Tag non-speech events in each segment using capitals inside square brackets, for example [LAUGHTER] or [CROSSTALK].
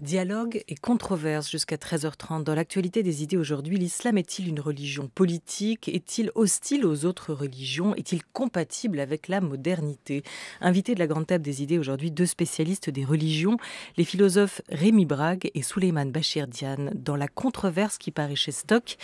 Dialogue et controverse jusqu'à 13h30. Dans l'actualité des idées aujourd'hui, l'islam est-il une religion politique Est-il hostile aux autres religions Est-il compatible avec la modernité Invité de la grande table des idées aujourd'hui, deux spécialistes des religions, les philosophes Rémi Brague et Souleymane Bachir Diane. Dans la controverse qui paraît chez Stock,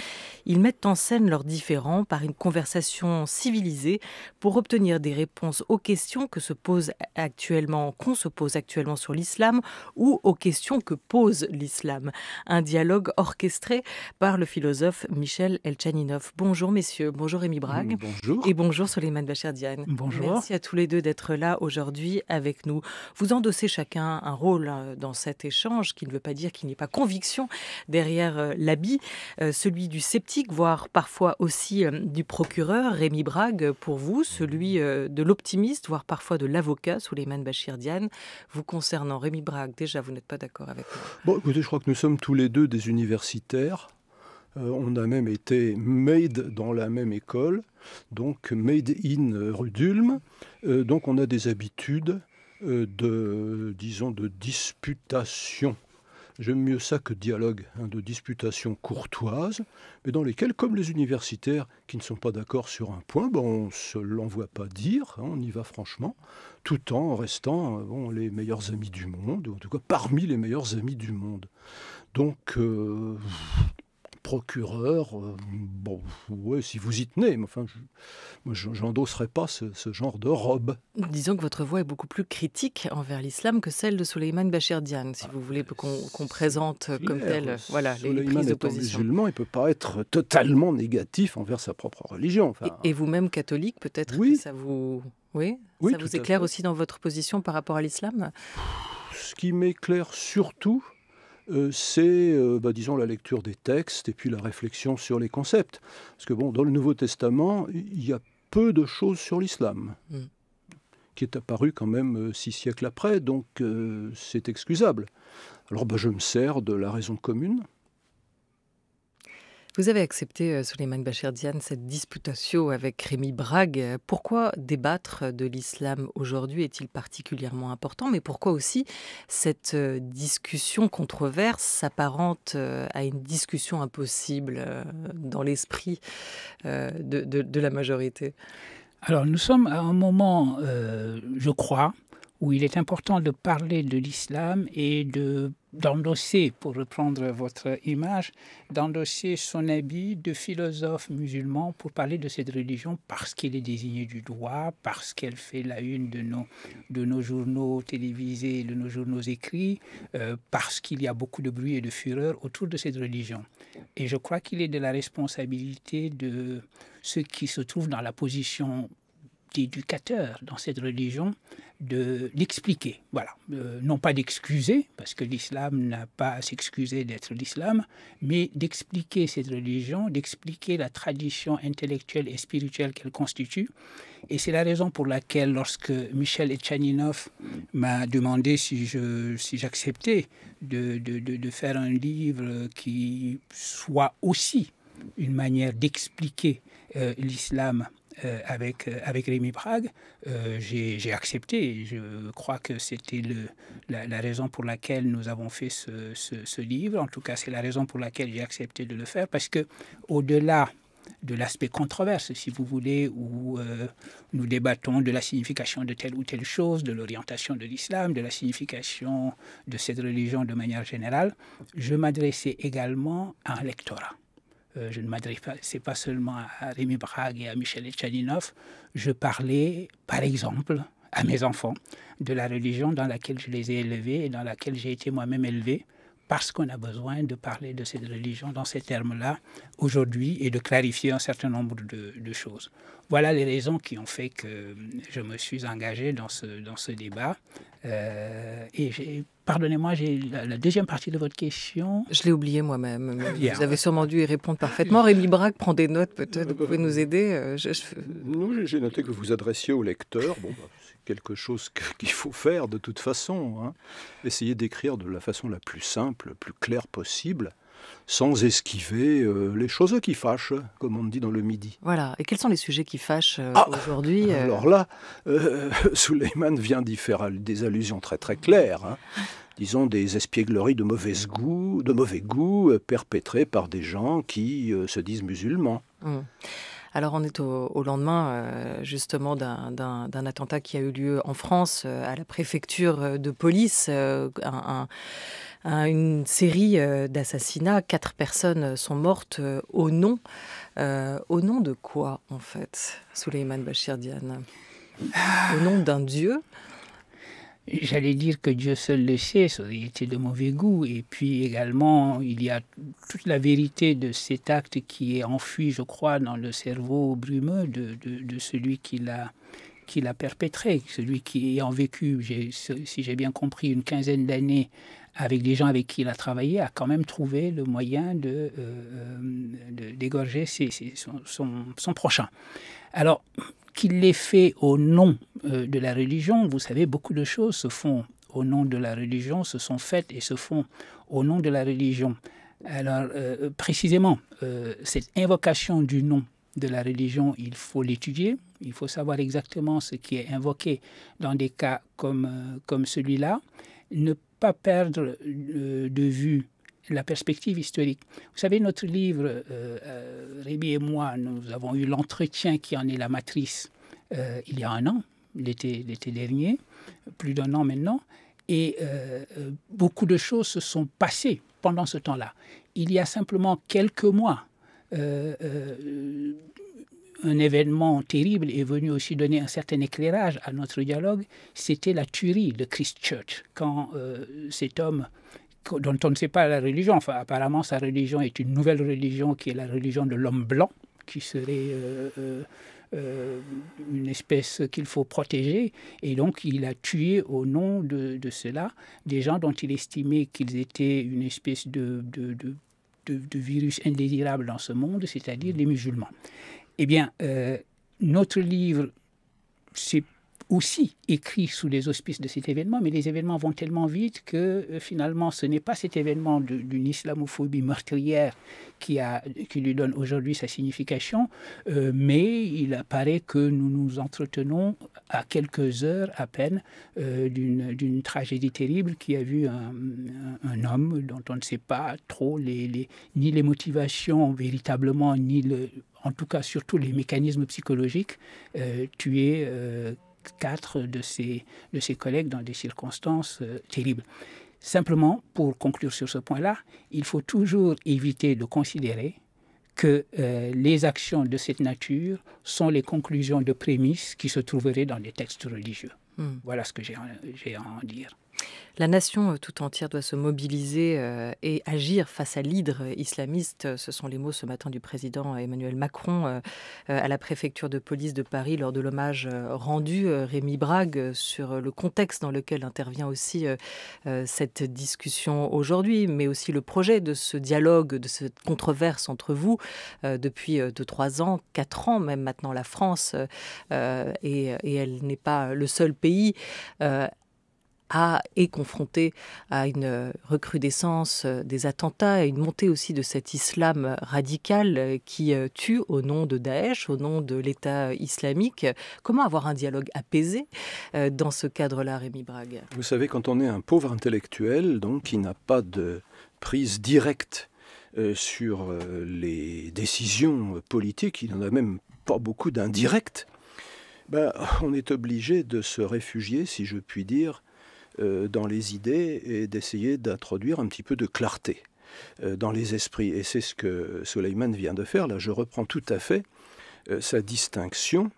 ils mettent en scène leurs différends par une conversation civilisée pour obtenir des réponses aux questions que se pose actuellement, qu'on se pose actuellement sur l'islam ou aux questions que pose l'islam. Un dialogue orchestré par le philosophe Michel Elchaninov. Bonjour messieurs, bonjour Rémi Brague. Bonjour. Et bonjour Soleiman Bachardian. Bonjour. Merci à tous les deux d'être là aujourd'hui avec nous. Vous endossez chacun un rôle euh, dans cet échange qui ne veut pas dire qu'il n'y ait pas conviction derrière euh, l'habit, euh, celui du sceptique, voire parfois aussi du procureur, Rémi Brague, pour vous, celui de l'optimiste, voire parfois de l'avocat, Souleyman Bachir Diane. Vous concernant Rémi Brague, déjà, vous n'êtes pas d'accord Bon, écoutez, je crois que nous sommes tous les deux des universitaires. Euh, on a même été made dans la même école, donc made in rue euh, donc on a des habitudes euh, de, disons, de disputation J'aime mieux ça que dialogue, hein, de disputation courtoise, mais dans lesquelles, comme les universitaires qui ne sont pas d'accord sur un point, ben, on ne se l'envoie pas dire, hein, on y va franchement, tout en restant euh, les meilleurs amis du monde, ou en tout cas parmi les meilleurs amis du monde. Donc, euh, procureur, euh, bon, si vous y tenez, mais enfin, je n'endosserai pas ce, genre de robe. Disons que votre voix est beaucoup plus critique envers l'islam que celle de Soleiman Bachir si ah, vous voulez qu'on présente comme tel, euh, voilà, les prises d'opposition. musulman, il ne peut pas être totalement négatif envers sa propre religion. et, vous-même catholique, peut-être oui. que ça vous... oui ça vous éclaire aussi dans votre position par rapport à l'islam Ce qui m'éclaire surtout, euh, c'est, euh, bah, disons, la lecture des textes et puis la réflexion sur les concepts. Parce que, bon, dans le Nouveau Testament, il y a peu de choses sur l'islam, mm. qui est apparu quand même euh, six siècles après, donc c'est excusable. Alors, bah, je me sers de la raison commune, vous avez accepté, euh, Souleymane Bachir cette disputation avec Rémi Brague. Euh, pourquoi débattre de l'islam aujourd'hui est-il particulièrement important Mais pourquoi aussi cette euh, discussion controverse s'apparente à une discussion impossible dans l'esprit de, la majorité Alors, nous sommes à un moment, je crois, où il est important de parler de l'islam et de d'endosser, pour reprendre votre image, d'endosser son habit de philosophe musulman pour parler de cette religion parce qu'il est désigné du droit, parce qu'elle fait la une de nos, de nos journaux télévisés, de nos journaux écrits, euh, parce qu'il y a beaucoup de bruit et de fureur autour de cette religion. Et je crois qu'il est de la responsabilité de ceux qui se trouvent dans la position d'éducateur dans cette religion de l'expliquer. voilà, euh, non pas d'excuser, parce que l'islam n'a pas à s'excuser d'être l'islam, mais d'expliquer cette religion, d'expliquer la tradition intellectuelle et spirituelle qu'elle constitue. Et c'est la raison pour laquelle, lorsque Michel Etchaninov m'a demandé si je si j'acceptais de, faire un livre qui soit aussi une manière d'expliquer euh, l'islam euh, avec, euh, avec Rémi Prague, euh, j'ai accepté. Je crois que c'était la, la raison pour laquelle nous avons fait ce, livre. En tout cas, c'est la raison pour laquelle j'ai accepté de le faire parce que au-delà de l'aspect controverse, si vous voulez, où nous débattons de la signification de telle ou telle chose, de l'orientation de l'islam, de la signification de cette religion de manière générale, je m'adressais également à un lectorat. Euh, je ne m'adresse pas, seulement à Rémi Brague et à Michel Etchaninov, je parlais, par exemple, à mes enfants de la religion dans laquelle je les ai élevés et dans laquelle j'ai été moi-même élevé parce qu'on a besoin de parler de cette religion dans ces termes-là aujourd'hui et de clarifier un certain nombre de, choses. Voilà les raisons qui ont fait que je me suis engagé dans ce, dans ce débat. Euh, et pardonnez-moi, j'ai la, deuxième partie de votre question. Je l'ai oubliée moi-même. Vous avez sûrement dû y répondre parfaitement. Rémi Braque prend des notes peut-être. Vous pouvez nous aider. Euh, j'ai noté que vous adressiez au lecteur. Bon, bah, quelque chose [LAUGHS] qu'il faut faire de toute façon. Hein. Essayer d'écrire de la façon la plus simple, la plus claire possible, sans esquiver euh, les choses qui fâchent, comme on dit dans le midi. Voilà. Et quels sont les sujets qui fâchent euh, ah aujourd'hui euh Alors là, Souleyman [LAUGHS] vient d'y faire des allusions très très claires. Hein. Disons des espiègleries de mauvais goût, de mauvais goût perpétrées par des gens qui se disent musulmans. Mmh. Alors on est au, lendemain euh, justement d'un attentat qui a eu lieu en France euh, à la préfecture euh, de police. une série d'assassinats. Quatre personnes sont mortes au nom, au nom de quoi en fait, Souleymane Bachir Diane Au nom d'un dieu J'allais dire que Dieu seul le sait, ça aurait été de mauvais goût. Et puis également, il y a toute la vérité de cet acte qui est enfui, je crois, dans le cerveau brumeux de, celui qui l'a qui l'a perpétré, celui qui ayant vécu, si j'ai bien compris, une quinzaine d'années avec les gens avec qui il a travaillé, a quand même trouvé le moyen de, euh, euh, dégorger son, prochain. Alors, qu'il l'ait fait au nom euh, de la religion. Vous savez, beaucoup de choses se font au nom de la religion, se sont faites et se font au nom de la religion. Alors, précisément, cette invocation du nom de la religion, il faut l'étudier, il faut savoir exactement ce qui est invoqué dans des cas comme, comme celui-là, ne pas perdre euh, de vue la perspective historique. Vous savez, notre livre, euh, euh, Rémi et moi, nous avons eu l'entretien qui en est la matrice il y a un an, l'été dernier, plus d'un an maintenant, et beaucoup de choses se sont passées pendant ce temps-là. Il y a simplement quelques mois, un événement terrible est venu aussi donner un certain éclairage à notre dialogue, c'était la tuerie de Christchurch, quand euh, cet homme dont on ne sait pas la religion, enfin apparemment sa religion est une nouvelle religion qui est la religion de l'homme blanc, qui serait euh, euh, une espèce qu'il faut protéger, et donc il a tué au nom de, cela des gens dont il estimait qu'ils étaient une espèce de, virus indésirable dans ce monde, c'est-à-dire les musulmans. Eh bien, euh, notre livre, c'est aussi écrit sous les auspices de cet événement, mais les événements vont tellement vite que euh, finalement ce n'est pas cet événement d'une islamophobie meurtrière qui, a, qui lui donne aujourd'hui sa signification, euh, mais il apparaît que nous nous entretenons à quelques heures à peine d'une tragédie terrible qui a vu un, un, homme dont on ne sait pas trop les, ni les motivations véritablement, ni le, en tout cas surtout les mécanismes psychologiques, euh, tuer euh, quatre de ses, de ses collègues dans des circonstances euh, terribles. Simplement, pour conclure sur ce point-là, il faut toujours éviter de considérer que les actions de cette nature sont les conclusions de prémices qui se trouveraient dans des textes religieux. Hmm. Voilà ce que j'ai à en dire. La nation euh, tout entière doit se mobiliser euh, et agir face à l'hydre islamiste. Euh, ce sont les mots ce matin du président Emmanuel Macron à la préfecture de police de Paris lors de l'hommage rendu Rémi Brague sur le contexte dans lequel intervient aussi cette discussion aujourd'hui, mais aussi le projet de ce dialogue, de cette controverse entre vous depuis 2-3 ans, 4 ans même maintenant la France, et, elle n'est pas le seul pays est confronté à une recrudescence euh, des attentats, et une montée aussi de cet islam radical euh, qui euh, tue au nom de Daesh, au nom de l'État islamique. Comment avoir un dialogue apaisé dans ce cadre-là, Rémi Brague Vous savez, quand on est un pauvre intellectuel, donc qui n'a pas de prise directe sur les décisions politiques, il n'en a même pas beaucoup d'indirects, ben, on est obligé de se réfugier, si je puis dire, euh, dans les idées et d'essayer d'introduire un petit peu de clarté euh, dans les esprits. Et c'est ce que Soleiman vient de faire. Là, je reprends tout à fait euh, sa distinction.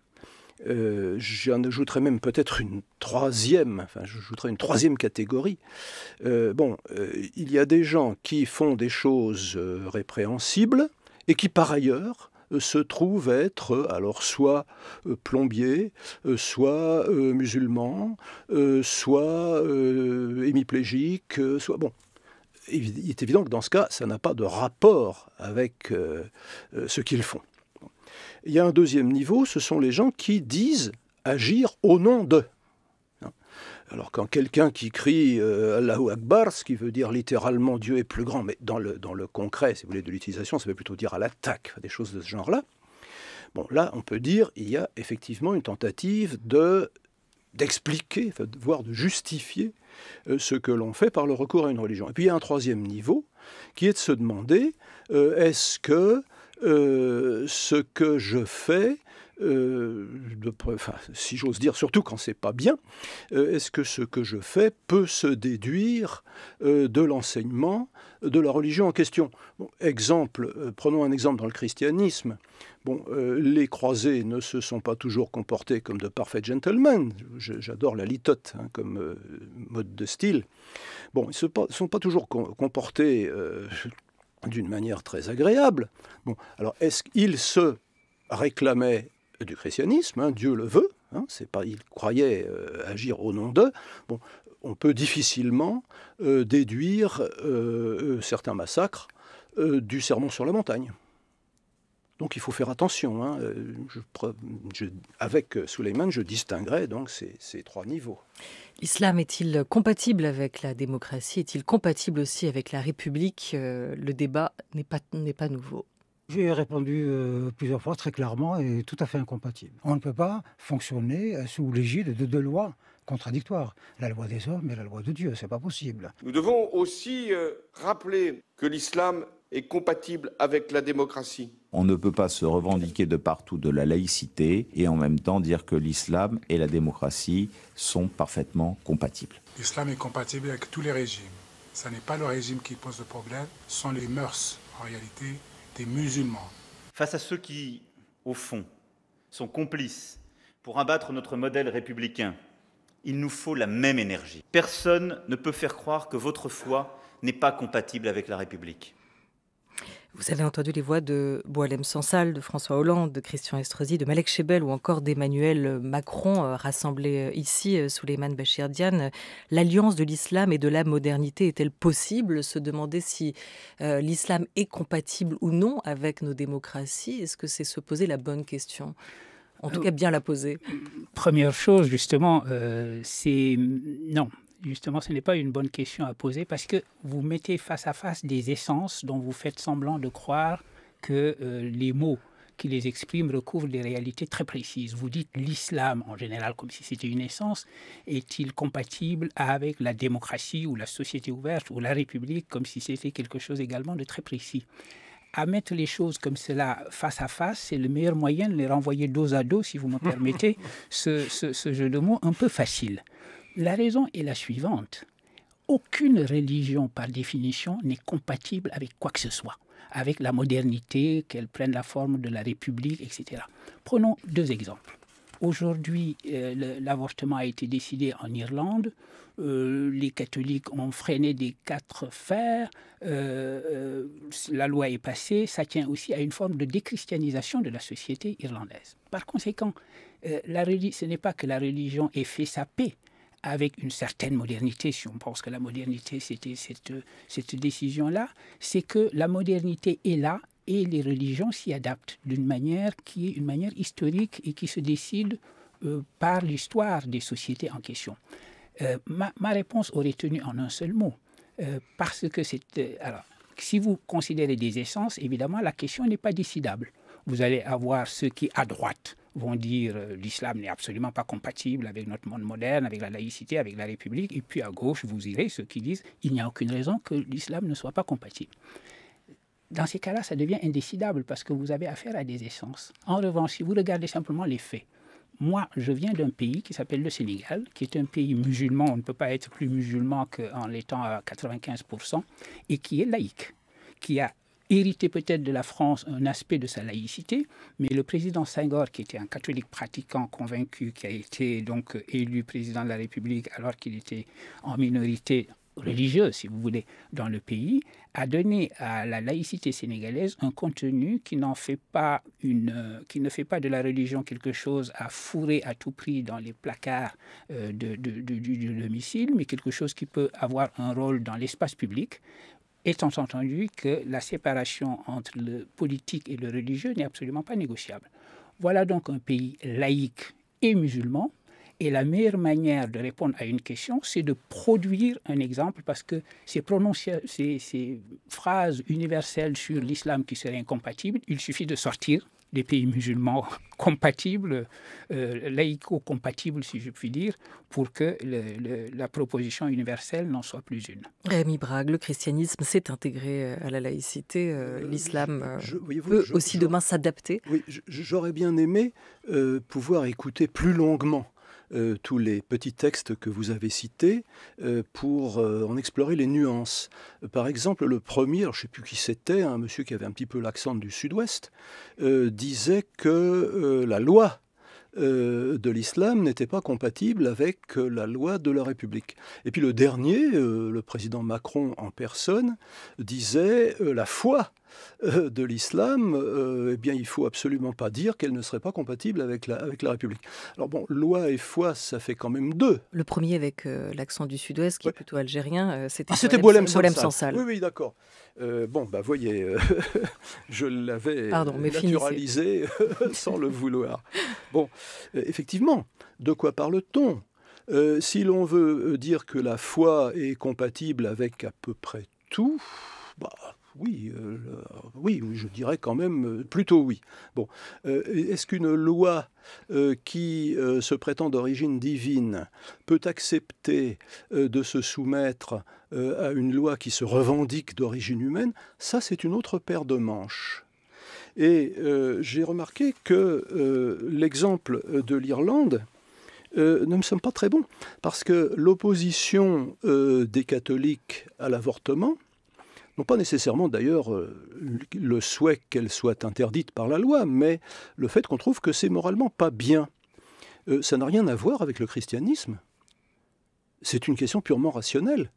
j'en ajouterai même peut-être une troisième, enfin j'ajouterai une troisième catégorie. bon, il y a des gens qui font des choses répréhensibles et qui par ailleurs euh, se trouve être euh, alors soit euh, plombier, soit musulman, soit hémiplégique, soit bon. Il est évident que dans ce cas, ça n'a pas de rapport avec ce qu'ils font. Il y a un deuxième niveau, ce sont les gens qui disent agir au nom de. Alors quand quelqu'un qui crie euh, Allahu Akbar, ce qui veut dire littéralement Dieu est plus grand, mais dans le, concret, si vous voulez, de l'utilisation, ça veut plutôt dire à l'attaque, des choses de ce genre-là. Bon, là, on peut dire il y a effectivement une tentative de d'expliquer, voire de justifier euh, ce que l'on fait par le recours à une religion. Et puis il y a un troisième niveau qui est de se demander euh, est-ce que ce que je fais de, euh, si j'ose dire, surtout quand c'est pas bien, euh, est-ce que ce que je fais peut se déduire euh, de l'enseignement de la religion en question Exemple, prenons un exemple dans le christianisme. Bon, les croisés ne se sont pas toujours comportés comme de parfaits gentlemen. J'adore la litote hein, comme mode de style. Bon, ils ne se sont pas toujours comportés d'une manière très agréable. Bon, alors est-ce qu'ils se réclamaient du christianisme, hein, Dieu le veut, hein, c'est pas, il croyait euh, agir au nom d'eux. Bon, on peut difficilement euh, déduire euh, certains massacres du sermon sur la montagne. Donc il faut faire attention. Hein, avec Souleyman, je distinguerai donc ces, ces trois niveaux. L'islam est-il compatible avec la démocratie Est-il compatible aussi avec la République Le débat n'est pas, n'est pas nouveau. J'ai répondu euh, plusieurs fois très clairement et tout à fait incompatible. On ne peut pas fonctionner euh, sous l'égide de deux lois contradictoires, la loi des hommes et la loi de Dieu, c'est pas possible. Nous devons aussi euh, rappeler que l'islam est compatible avec la démocratie. On ne peut pas se revendiquer de partout de la laïcité et en même temps dire que l'islam et la démocratie sont parfaitement compatibles. L'islam est compatible avec tous les régimes. Ce n'est pas le régime qui pose le problème, ce sont les mœurs en réalité des musulmans. Face à ceux qui, au fond, sont complices pour abattre notre modèle républicain, il nous faut la même énergie. Personne ne peut faire croire que votre foi n'est pas compatible avec la République. Vous avez entendu les voix de Boalem Sansal, de François Hollande, de Christian Estrosi, de Malek Chebel ou encore d'Emmanuel Macron, euh, rassemblés euh, ici, euh, sous Bachir Diane. L'alliance de l'islam et de la modernité est-elle possible Se demander si l'islam est compatible ou non avec nos démocraties, est-ce que c'est se poser la bonne question en tout cas, bien la poser. Première chose, justement, c'est non, justement, ce n'est pas une bonne question à poser parce que vous mettez face à face des essences dont vous faites semblant de croire que euh, les mots qui les expriment recouvrent des réalités très précises. Vous dites l'islam en général comme si c'était une essence. Est-il compatible avec la démocratie ou la société ouverte ou la République comme si c'était quelque chose également de très précis à mettre les choses comme cela face à face, c'est le meilleur moyen de les renvoyer dos à dos, si vous me permettez, [LAUGHS] ce jeu de mots un peu facile. La raison est la suivante. Aucune religion, par définition, n'est compatible avec quoi que ce soit, avec la modernité, qu'elle prenne la forme de la République, etc. Prenons deux exemples. Aujourd'hui, euh, l'avortement a été décidé en Irlande. Euh, les catholiques ont freiné des quatre fers. Euh, la loi est passée. Ça tient aussi à une forme de déchristianisation de la société irlandaise. Par conséquent, la, ce n'est pas que la religion ait fait sa paix avec une certaine modernité, si on pense que la modernité, c'était cette, cette décision-là, c'est que la modernité est là et les religions s'y adaptent d'une manière qui est une manière historique et qui se décide euh, par l'histoire des sociétés en question. Euh, ma, ma, réponse aurait tenu en un seul mot, euh, parce que c'est... alors, si vous considérez des essences, évidemment, la question n'est pas décidable. Vous allez avoir ceux qui, à droite, vont dire euh, l'islam n'est absolument pas compatible avec notre monde moderne, avec la laïcité, avec la République. Et puis à gauche, vous irez ceux qui disent il n'y a aucune raison que l'islam ne soit pas compatible. Dans ces cas-là, ça devient indécidable parce que vous avez affaire à des essences. En revanche, si vous regardez simplement les faits, moi, je viens d'un pays qui s'appelle le Sénégal, qui est un pays musulman, on ne peut pas être plus musulman qu'en l'étant à 95%, et qui est laïque, qui a hérité peut-être de la France un aspect de sa laïcité, mais le président Senghor, qui était un catholique pratiquant convaincu, qui a été donc euh, élu président de la République alors qu'il était en minorité religieuse, si vous voulez, dans le pays, a donné à la laïcité sénégalaise un contenu qui n'en fait pas une, euh, qui ne fait pas de la religion quelque chose à fourrer à tout prix dans les placards euh, de, du, domicile, mais quelque chose qui peut avoir un rôle dans l'espace public, étant entendu que la séparation entre le politique et le religieux n'est absolument pas négociable. Voilà donc un pays laïque et musulman. Et la meilleure manière de répondre à une question, c'est de produire un exemple, parce que ces, ces phrases universelles sur l'islam qui seraient incompatibles, il suffit de sortir des pays musulmans [LAUGHS] compatibles, euh, laïco-compatibles, si je puis dire, pour que la proposition universelle n'en soit plus une. Rémi Brague, le christianisme s'est intégré euh, à la laïcité, euh, l'islam peut aussi demain s'adapter. Oui, j'aurais bien aimé pouvoir écouter plus longuement euh, tous les petits textes que vous avez cités euh, pour euh, en explorer les nuances. par exemple, le premier, je ne sais plus qui c'était, un hein, monsieur qui avait un petit peu l'accent du sud-ouest, disait que la loi de l'islam n'était pas compatible avec la loi de la République. Et puis le dernier, le président Macron en personne, disait la foi euh, de l'islam, euh, eh bien, il faut absolument pas dire qu'elle ne serait pas compatible avec la, avec la République. Alors bon, loi et foi, ça fait quand même deux. Le premier avec euh, l'accent du sud-ouest, qui est plutôt algérien, euh, c'était ah, c'était Boulem Sansal. Oui, oui, d'accord. bon, bah voyez, [LAUGHS] je l'avais naturalisé sans le vouloir. Bon, effectivement, de quoi parle-t-on si l'on veut dire que la foi est compatible avec à peu près tout, bah, euh, euh, oui, oui, je dirais quand même euh, plutôt oui. Bon, est-ce qu'une loi qui se prétend d'origine divine peut accepter de se soumettre à une loi qui se revendique d'origine humaine Ça, c'est une autre paire de manches. Et j'ai remarqué que l'exemple de l'Irlande ne me semble pas très bon, parce que l'opposition des catholiques à l'avortement non pas nécessairement d'ailleurs euh, le souhait qu'elle soit interdite par la loi, mais le fait qu'on trouve que c'est moralement pas bien. Euh, ça n'a rien à voir avec le christianisme. C'est une question purement rationnelle.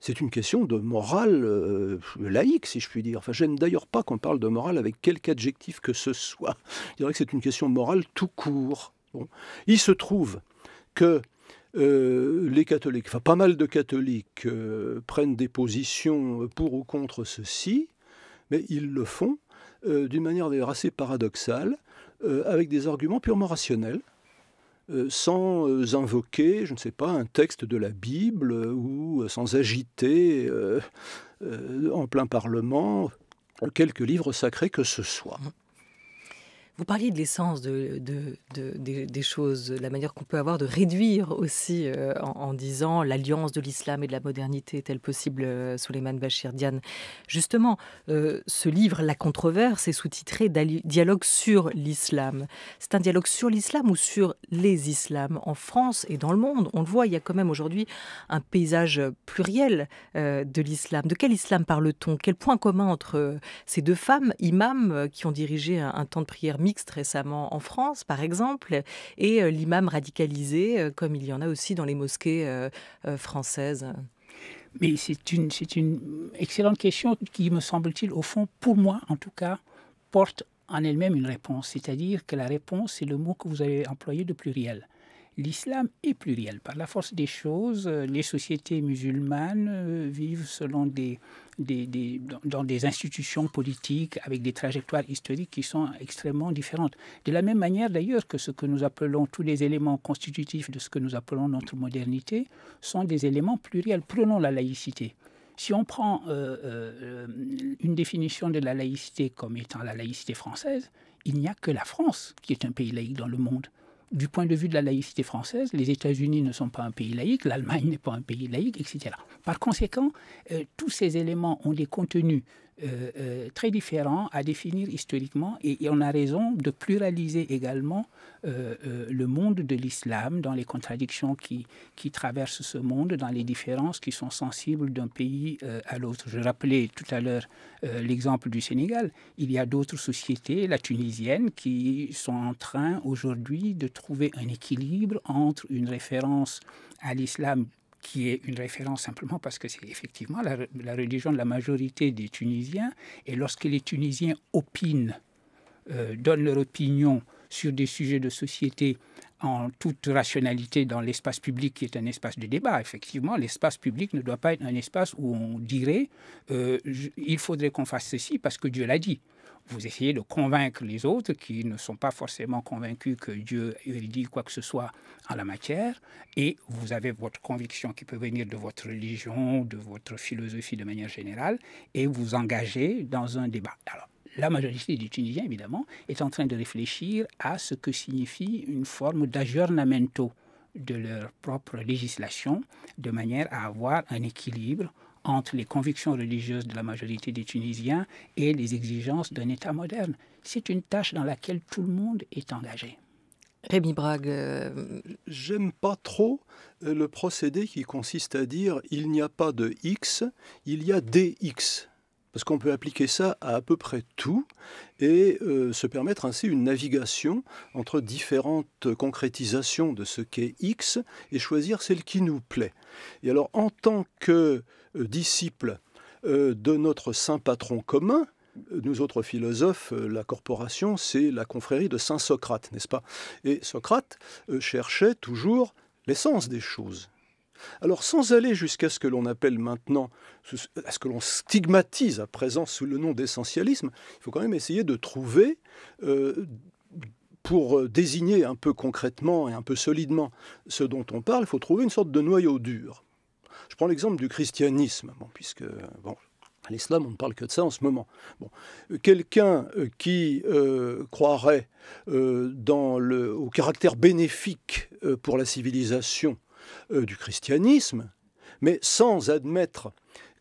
C'est une question de morale euh, laïque, si je puis dire. Enfin, j'aime d'ailleurs pas qu'on parle de morale avec quelque adjectif que ce soit. Je dirais que c'est une question morale tout court. Il se trouve que euh, les catholiques, enfin pas mal de catholiques euh, prennent des positions pour ou contre ceci, mais ils le font euh, d'une manière assez paradoxale, avec des arguments purement rationnels. sans invoquer, je ne sais pas, un texte de la Bible ou sans agiter en plein Parlement quelques livres sacrés que ce soit. Vous parliez de l'essence de, des, choses, de la manière qu'on peut avoir de réduire aussi euh, en, disant l'alliance de l'islam et de la modernité est-elle possible, euh, Souleymane Bachir Diane Justement, euh, ce livre, La controverse, est sous-titré Dialogue sur l'islam. C'est un dialogue sur l'islam ou sur les islams en France et dans le monde On le voit, il y a quand même aujourd'hui un paysage pluriel euh, de l'islam. De quel islam parle-t-on Quel point commun entre ces deux femmes, imams, qui ont dirigé un temps de prière mixte récemment en France, par exemple, et euh, l'imam radicalisé, euh, comme il y en a aussi dans les mosquées euh, françaises Mais c'est une, une excellente question qui, me semble-t-il, au fond, pour moi en tout cas, porte en elle-même une réponse. C'est-à-dire que la réponse, c'est le mot que vous avez employé de pluriel. L'islam est pluriel. Par la force des choses, euh, les sociétés musulmanes euh, vivent selon dans des institutions politiques avec des trajectoires historiques qui sont extrêmement différentes. De la même manière d'ailleurs que ce que nous appelons tous les éléments constitutifs de ce que nous appelons notre modernité sont des éléments pluriels. Prenons la laïcité. Si on prend euh, une définition de la laïcité comme étant la laïcité française, il n'y a que la France qui est un pays laïque dans le monde du point de vue de la laïcité française, les États-Unis ne sont pas un pays laïque, l'Allemagne n'est pas un pays laïque, etc. Par conséquent, euh, tous ces éléments ont des contenus euh, euh, très différents à définir historiquement et, on a raison de pluraliser également euh, le monde de l'islam dans les contradictions qui, qui traversent ce monde, dans les différences qui sont sensibles d'un pays à l'autre. Je rappelais tout à l'heure l'exemple du Sénégal. Il y a d'autres sociétés, la tunisienne, qui sont en train aujourd'hui de trouver un équilibre entre une référence à l'islam qui est une référence simplement parce que c'est effectivement la, religion de la majorité des Tunisiens. Et lorsque les Tunisiens opinent, euh, donnent leur opinion sur des sujets de société en toute rationalité dans l'espace public qui est un espace de débat. Effectivement, l'espace public ne doit pas être un espace où on dirait euh, il faudrait qu'on fasse ceci parce que Dieu l'a dit. Vous essayez de convaincre les autres qui ne sont pas forcément convaincus que Dieu ait dit quoi que ce soit en la matière, et vous avez votre conviction qui peut venir de votre religion, de votre philosophie de manière générale, et vous engagez dans un débat. Alors, la majorité des Tunisiens, évidemment, est en train de réfléchir à ce que signifie une forme d'ajournement de leur propre législation, de manière à avoir un équilibre entre les convictions religieuses de la majorité des Tunisiens et les exigences d'un État moderne. C'est une tâche dans laquelle tout le monde est engagé. Rémi Brague. Euh, J'aime pas trop euh, le procédé qui consiste à dire il n'y a pas de X, il y a X » parce qu'on peut appliquer ça à à peu près tout et euh, se permettre ainsi une navigation entre différentes concrétisations de ce qu'est X et choisir celle qui nous plaît. Et alors en tant que euh, disciple euh, de notre saint patron commun, nous autres philosophes, la corporation, c'est la confrérie de Saint Socrate, n'est-ce pas Et Socrate cherchait toujours l'essence des choses. Alors sans aller jusqu'à ce que l'on appelle maintenant, à ce que l'on stigmatise à présent sous le nom d'essentialisme, il faut quand même essayer de trouver, euh, pour euh, désigner un peu concrètement et un peu solidement ce dont on parle, il faut trouver une sorte de noyau dur. Je prends l'exemple du christianisme, puisque à l'islam, on ne parle que de ça en ce moment. Euh, quelqu'un qui croirait dans au caractère bénéfique pour la civilisation euh, du christianisme, mais sans admettre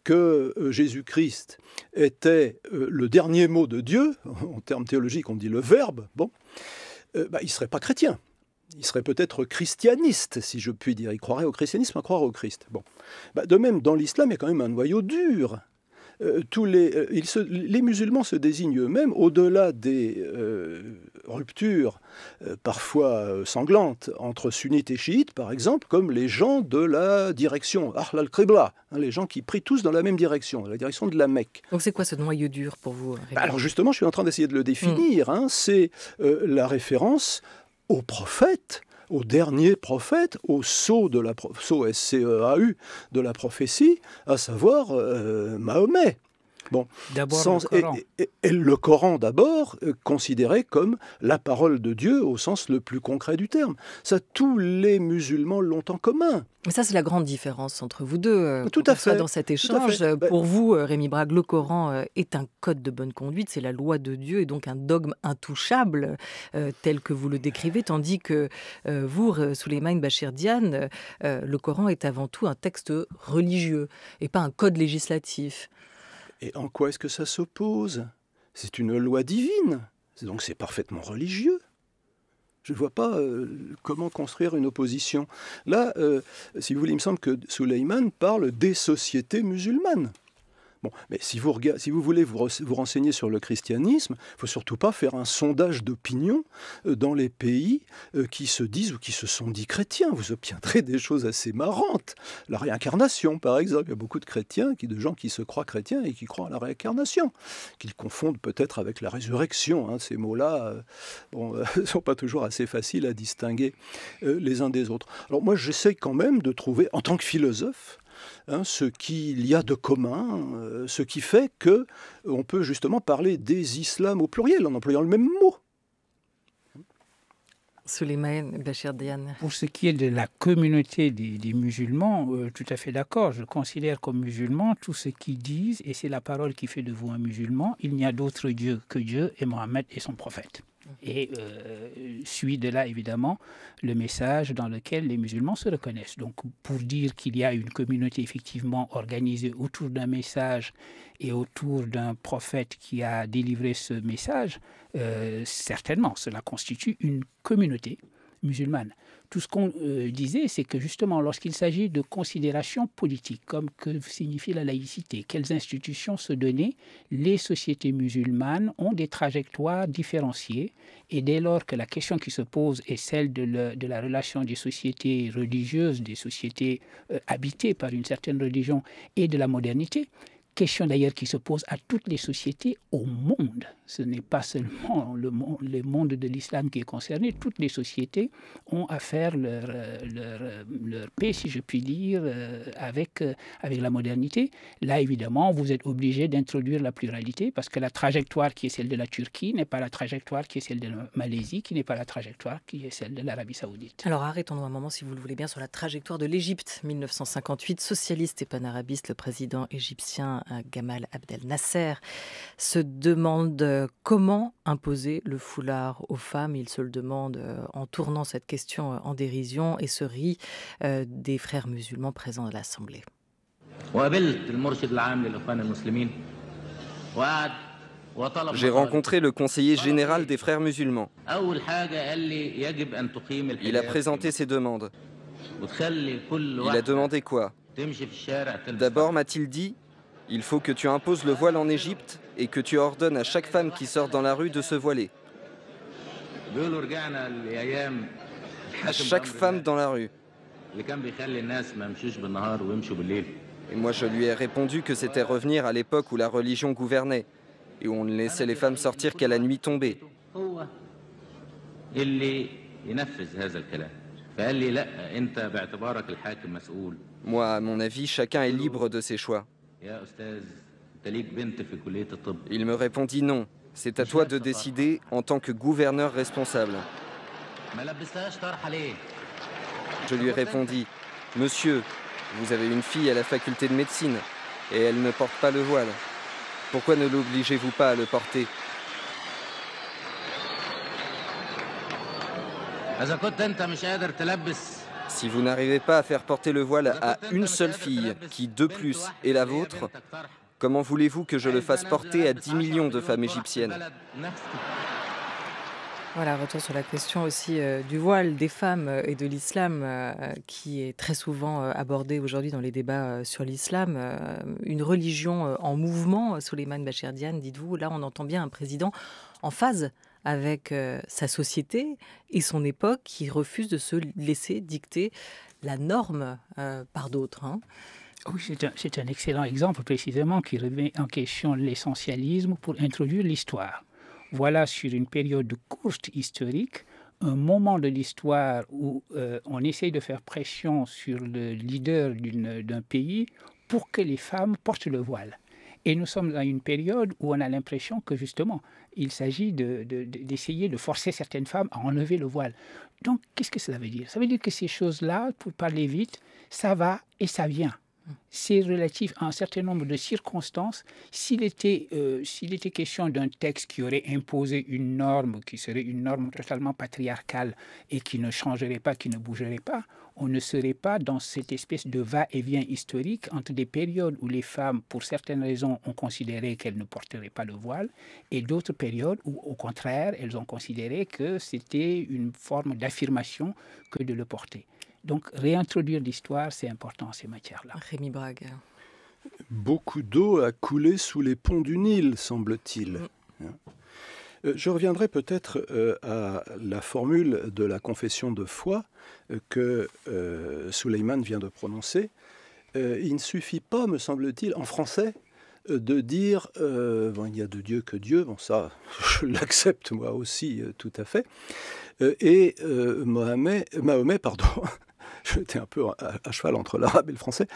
que euh, Jésus-Christ était euh, le dernier mot de Dieu, [LAUGHS] en termes théologiques on dit le verbe, bon, bah, il ne serait pas chrétien. Il serait peut-être christianiste, si je puis dire. Il croirait au christianisme à croire au Christ. Bon. Bah, de même, dans l'islam, il y a quand même un noyau dur euh, tous les, euh, les musulmans se désignent eux-mêmes, au-delà des euh, ruptures parfois sanglantes entre sunnites et chiites, par exemple, comme les gens de la direction Ahl al-Qibla, hein, les gens qui prient tous dans la même direction, la direction de la Mecque. Donc c'est quoi ce noyau dur pour vous bah, Alors justement, je suis en train d'essayer de le définir. Mm. Hein. c'est la référence au prophète au dernier prophète, au sceau de la, e de la prophétie, à savoir euh, Mahomet. Bon, sans, Et, le Coran d'abord, euh, considéré comme la parole de Dieu au sens le plus concret du terme. Ça, tous les musulmans l'ont en commun. Mais ça, c'est la grande différence entre vous deux. Euh, tout à fait. Dans cet échange, euh, ben pour vous, Rémi Brague, le Coran est un code de bonne conduite, c'est la loi de Dieu et donc un dogme intouchable, tel que vous le décrivez, tandis que vous, Souleymane Bachir Diane, le Coran est avant tout un texte religieux et pas un code législatif. Et en quoi est-ce que ça s'oppose C'est une loi divine, donc c'est parfaitement religieux. Je ne vois pas euh, comment construire une opposition. Là, euh, si vous voulez, il me semble que Suleiman parle des sociétés musulmanes. Bon, mais si vous, voulez vous, renseigner sur le christianisme, il faut surtout pas faire un sondage d'opinion euh, dans les pays euh, qui se disent ou qui se sont dits chrétiens. Vous obtiendrez des choses assez marrantes. La réincarnation, par exemple. Il y a beaucoup de chrétiens, qui, de gens qui se croient chrétiens et qui croient à la réincarnation, qu'ils confondent peut-être avec la résurrection. Hein. Ces mots-là euh, ne [LAUGHS] sont pas toujours assez faciles à distinguer les uns des autres. Alors moi, j'essaye quand même de trouver, en tant que philosophe, Hein, ce qu'il y a de commun, euh, ce qui fait que on peut justement parler des islams au pluriel en employant le même mot. Pour ce qui est de la communauté des, musulmans, euh, tout à fait d'accord. Je considère comme musulman tout ce qu'ils disent, et c'est la parole qui fait de vous un musulman, il n'y a d'autre Dieu que Dieu et Mohammed et son prophète. Et euh, suit de là, évidemment, le message dans lequel les musulmans se reconnaissent. Donc, pour dire qu'il y a une communauté effectivement organisée autour d'un message et autour d'un prophète qui a délivré ce message, euh, certainement, cela constitue une communauté musulmane. Tout ce qu'on euh, disait, c'est que justement, lorsqu'il s'agit de considérations politiques, comme que signifie la laïcité, quelles institutions se donner, les sociétés musulmanes ont des trajectoires différenciées. Et dès lors que la question qui se pose est celle de, la relation des sociétés religieuses, des sociétés euh, habitées par une certaine religion et de la modernité, question d'ailleurs qui se pose à toutes les sociétés au monde. Ce n'est pas seulement le monde, le monde de l'islam qui est concerné, toutes les sociétés ont à faire leur, euh, leur, euh, leur paix, si je puis dire, euh, avec, avec la modernité. Là, évidemment, vous êtes obligé d'introduire la pluralité parce que la trajectoire qui est celle de la Turquie n'est pas la trajectoire qui est celle de la Malaisie, qui n'est pas la trajectoire qui est celle de l'Arabie saoudite. Alors arrêtons-nous un moment, si vous le voulez bien, sur la trajectoire de l'Égypte 1958, socialiste et panarabiste, le président égyptien Hein, Gamal Abdel Nasser, se demande euh, comment imposer le foulard aux femmes. Il se le demande euh, en tournant cette question euh, en dérision et se rit des frères musulmans présents à l'Assemblée. J'ai rencontré le conseiller général des frères musulmans. Il a présenté ses demandes. Il a demandé quoi D'abord, m'a-t-il dit, il faut que tu imposes le voile en Égypte et que tu ordonnes à chaque femme qui sort dans la rue de se voiler. À chaque femme dans la rue. Et moi je lui ai répondu que c'était revenir à l'époque où la religion gouvernait et où on ne laissait les femmes sortir qu'à la nuit tombée. Moi, à mon avis, chacun est libre de ses choix. Il me répondit non, c'est à toi de décider en tant que gouverneur responsable. Je lui répondis, Monsieur, vous avez une fille à la faculté de médecine et elle ne porte pas le voile. Pourquoi ne l'obligez-vous pas à le porter si vous n'arrivez pas à faire porter le voile à une seule fille, qui de plus est la vôtre, comment voulez-vous que je le fasse porter à 10 millions de femmes égyptiennes voilà, retour sur la question aussi euh, du voile, des femmes euh, et de l'islam, euh, qui est très souvent abordée aujourd'hui dans les débats sur l'islam. une religion en mouvement, Souleymane Bachir dites-vous, là on entend bien un président en phase avec euh, sa société et son époque qui refuse de se laisser dicter la norme euh, par d'autres. Hein. Oui, c'est un, excellent exemple précisément qui remet en question l'essentialisme pour introduire l'histoire. Voilà sur une période courte historique un moment de l'histoire où euh, on essaye de faire pression sur le leader d'un pays pour que les femmes portent le voile. Et nous sommes dans une période où on a l'impression que justement, il s'agit d'essayer de, forcer certaines femmes à enlever le voile. Donc, qu'est-ce que cela veut dire Ça veut dire que ces choses-là, pour parler vite, ça va et ça vient c'est relatif à un certain nombre de circonstances. S'il était, euh, était question d'un texte qui aurait imposé une norme, qui serait une norme totalement patriarcale et qui ne changerait pas, qui ne bougerait pas, on ne serait pas dans cette espèce de va-et-vient historique entre des périodes où les femmes, pour certaines raisons, ont considéré qu'elles ne porteraient pas le voile et d'autres périodes où, au contraire, elles ont considéré que c'était une forme d'affirmation que de le porter. Donc réintroduire l'histoire, c'est important ces matières-là. Rémi Brague. Beaucoup d'eau a coulé sous les ponts du Nil, semble-t-il. Mm. Hein. Euh, je reviendrai peut-être euh, à la formule de la confession de foi euh, que Souleyman vient de prononcer. il ne suffit pas, me semble-t-il, en français, de dire il y a de Dieu que Dieu, bon ça [LAUGHS] je l'accepte moi aussi tout à fait. et Mahomet pardon, [LAUGHS] j'étais un peu à, cheval entre l'arabe et le français,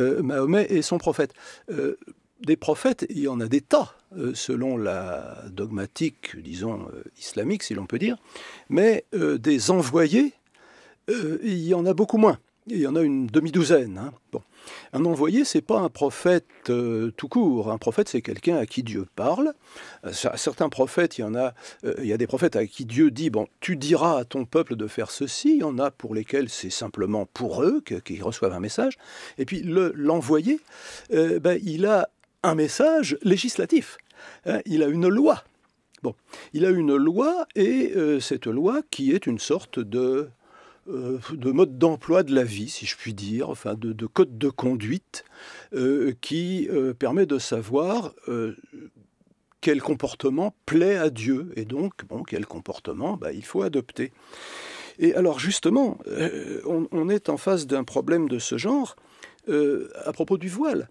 euh, Mahomet et son prophète. Euh, des prophètes, il y en a des tas, euh, selon la dogmatique, disons, islamique, si l'on peut dire, mais des envoyés, il y en a beaucoup moins il y en a une demi-douzaine. Hein. Bon. Un envoyé, c'est pas un prophète euh, tout court. Un prophète, c'est quelqu'un à qui Dieu parle. Euh, certains prophètes, il y en a, euh, il y a des prophètes à qui Dieu dit bon, tu diras à ton peuple de faire ceci. Il y en a pour lesquels c'est simplement pour eux qu'ils reçoivent un message. Et puis l'envoyé, ben, il a un message législatif. Hein. il a une loi. Bon, il a une loi et cette loi qui est une sorte de euh, de mode d'emploi de la vie, si je puis dire, enfin de, code de conduite euh, qui euh, permet de savoir quel comportement plaît à Dieu et donc bon, quel comportement bah, il faut adopter. Et alors justement, on, on, est en face d'un problème de ce genre à propos du voile.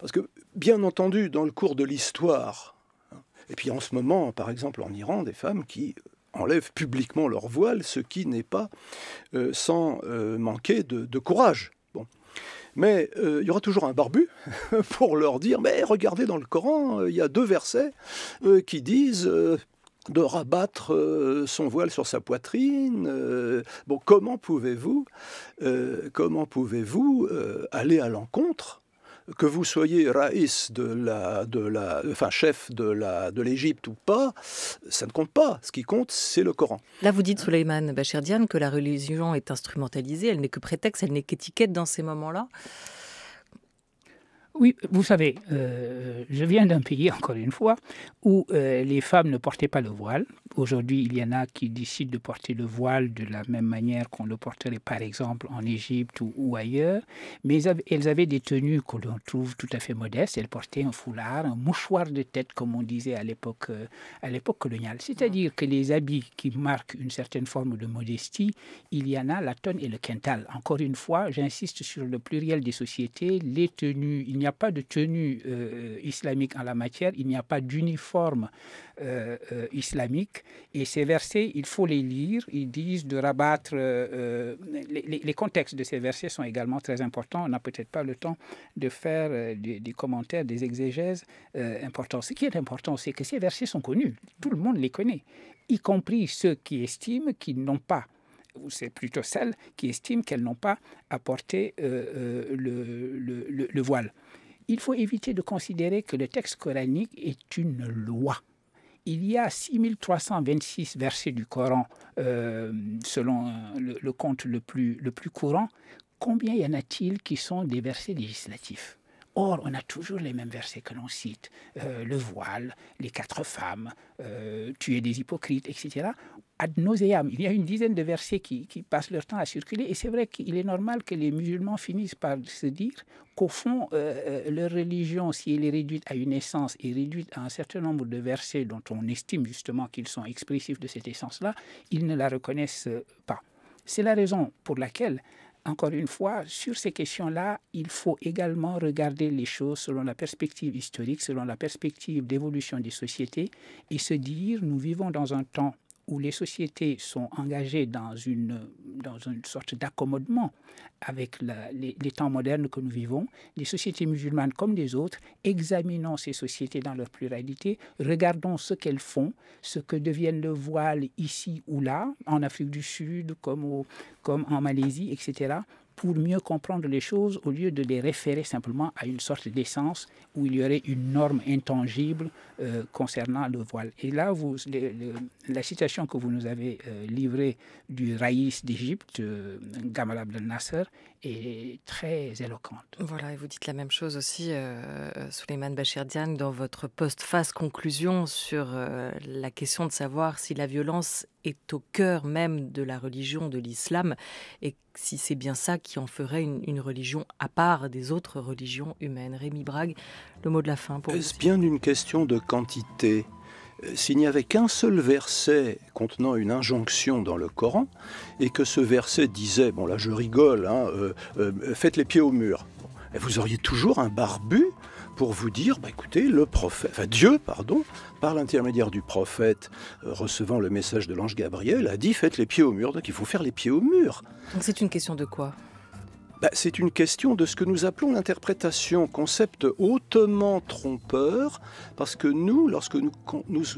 Parce que, bien entendu, dans le cours de l'histoire, hein, et puis en ce moment, par exemple en Iran, des femmes qui enlèvent publiquement leur voile, ce qui n'est pas euh, sans euh, manquer de, courage. Bon. Mais euh, il y aura toujours un barbu [LAUGHS] pour leur dire, mais regardez dans le Coran, il y a deux versets qui disent de rabattre son voile sur sa poitrine. bon, comment pouvez-vous, comment pouvez-vous aller à l'encontre que vous soyez raïs de la, de la, enfin chef de la, de l'Égypte ou pas, ça ne compte pas. Ce qui compte, c'est le Coran. Là, vous dites, Souleyman Bachir que la religion est instrumentalisée. Elle n'est que prétexte, elle n'est qu'étiquette dans ces moments-là. Oui, vous savez, euh, je viens d'un pays, encore une fois, où euh, les femmes ne portaient pas le voile. Aujourd'hui, il y en a qui décident de porter le voile de la même manière qu'on le porterait, par exemple, en Égypte ou, ailleurs. Mais elles avaient des tenues que l'on trouve tout à fait modestes. Elles portaient un foulard, un mouchoir de tête, comme on disait à l'époque, euh, à l'époque coloniale. C'est-à-dire que les habits qui marquent une certaine forme de modestie, il y en a la tonne et le quintal. Encore une fois, j'insiste sur le pluriel des sociétés. Les tenues, n'y a pas de tenue euh, islamique en la matière, il n'y a pas d'uniforme euh, euh, islamique. Et ces versets, il faut les lire, ils disent de rabattre... Les, contextes de ces versets sont également très importants. On n'a peut-être pas le temps de faire des, des, commentaires, des exégèses importants. Ce qui est important, c'est que ces versets sont connus, tout le monde les connaît, y compris ceux qui estiment qu'ils n'ont pas ou c'est plutôt celles qui estiment qu'elles n'ont pas apporté euh, euh, le, le, voile. Il faut éviter de considérer que le texte coranique est une loi. Il y a 6326 versets du Coran, euh, selon le, compte le plus, le plus courant. Combien y en a-t-il qui sont des versets législatifs Or, on a toujours les mêmes versets que l'on cite, le voile, les quatre femmes, tuer des hypocrites, etc ad Il y a une dizaine de versets qui, passent leur temps à circuler. Et c'est vrai qu'il est normal que les musulmans finissent par se dire qu'au fond, euh, euh, leur religion, si elle est réduite à une essence et réduite à un certain nombre de versets dont on estime justement qu'ils sont expressifs de cette essence-là, ils ne la reconnaissent euh, pas. C'est la raison pour laquelle encore une fois, sur ces questions-là, il faut également regarder les choses selon la perspective historique, selon la perspective d'évolution des sociétés et se dire, nous vivons dans un temps où les sociétés sont engagées dans une, sorte d'accommodement avec les, temps modernes que nous vivons, les sociétés musulmanes comme les autres, examinons ces sociétés dans leur pluralité, regardons ce qu'elles font, ce que deviennent le voile ici ou là, en Afrique du Sud, comme, comme en Malaisie, etc pour mieux comprendre les choses au lieu de les référer simplement à une sorte d'essence où il y aurait une norme intangible euh, concernant le voile. Et là, vous, la situation que vous nous avez euh, livrée du raïs d'Égypte, euh, Gamal Abdel Nasser, et très éloquente. Voilà, et vous dites la même chose aussi, euh, Bachir euh, Bachirdian, dans votre post-face conclusion sur euh, la question de savoir si la violence est au cœur même de la religion de l'islam et si c'est bien ça qui en ferait une, une, religion à part des autres religions humaines. Rémi Brague, le mot de la fin pour Est-ce bien une question de quantité s'il n'y avait qu'un seul verset contenant une injonction dans le Coran, et que ce verset disait, bon là je rigole, hein, euh, euh, faites les pieds au mur, et vous auriez toujours un barbu pour vous dire, bah écoutez, le prophète, Dieu, pardon, par l'intermédiaire du prophète euh, recevant le message de l'ange Gabriel, a dit faites les pieds au mur, donc il faut faire les pieds au mur. c'est une question de quoi bah, c'est une question de ce que nous appelons l'interprétation, concept hautement trompeur, parce que nous, lorsque nous,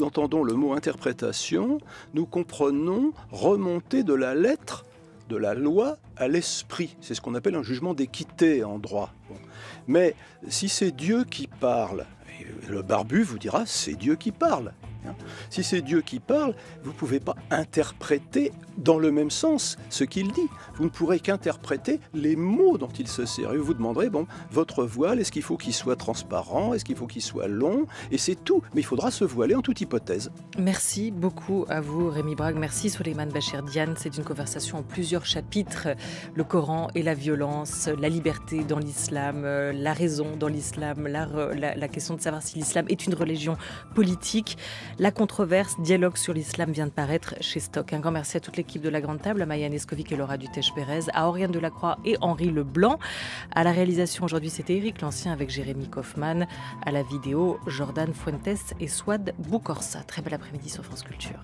entendons le mot interprétation, nous comprenons remonter de la lettre de la loi à l'esprit. C'est ce qu'on appelle un jugement d'équité en droit. Mais si c'est Dieu qui parle, le barbu vous dira c'est Dieu qui parle. Hein. Si c'est Dieu qui parle, vous ne pouvez pas interpréter dans le même sens ce qu'il dit. Vous ne pourrez qu'interpréter les mots dont il se sert. Et vous demanderez, bon, votre voile, est-ce qu'il faut qu'il soit transparent Est-ce qu'il faut qu'il soit long Et c'est tout. Mais il faudra se voiler en toute hypothèse. Merci beaucoup à vous, Rémi Brague. Merci, Soleiman bachir Diane. C'est une conversation en plusieurs chapitres. Le Coran et la violence, la liberté dans l'islam, euh, la raison dans l'islam, la, la question de savoir si l'islam est une religion politique. La controverse Dialogue sur l'islam vient de paraître chez Stock. Un grand merci à toute l'équipe de La Grande Table, à Maya Neskovic et Laura Dutèche-Pérez, à Oriane Delacroix et Henri Leblanc. À la réalisation aujourd'hui, c'était Eric Lancien avec Jérémy Kaufmann. À la vidéo, Jordan Fuentes et Swad Boukorsa. Très bel après-midi sur France Culture.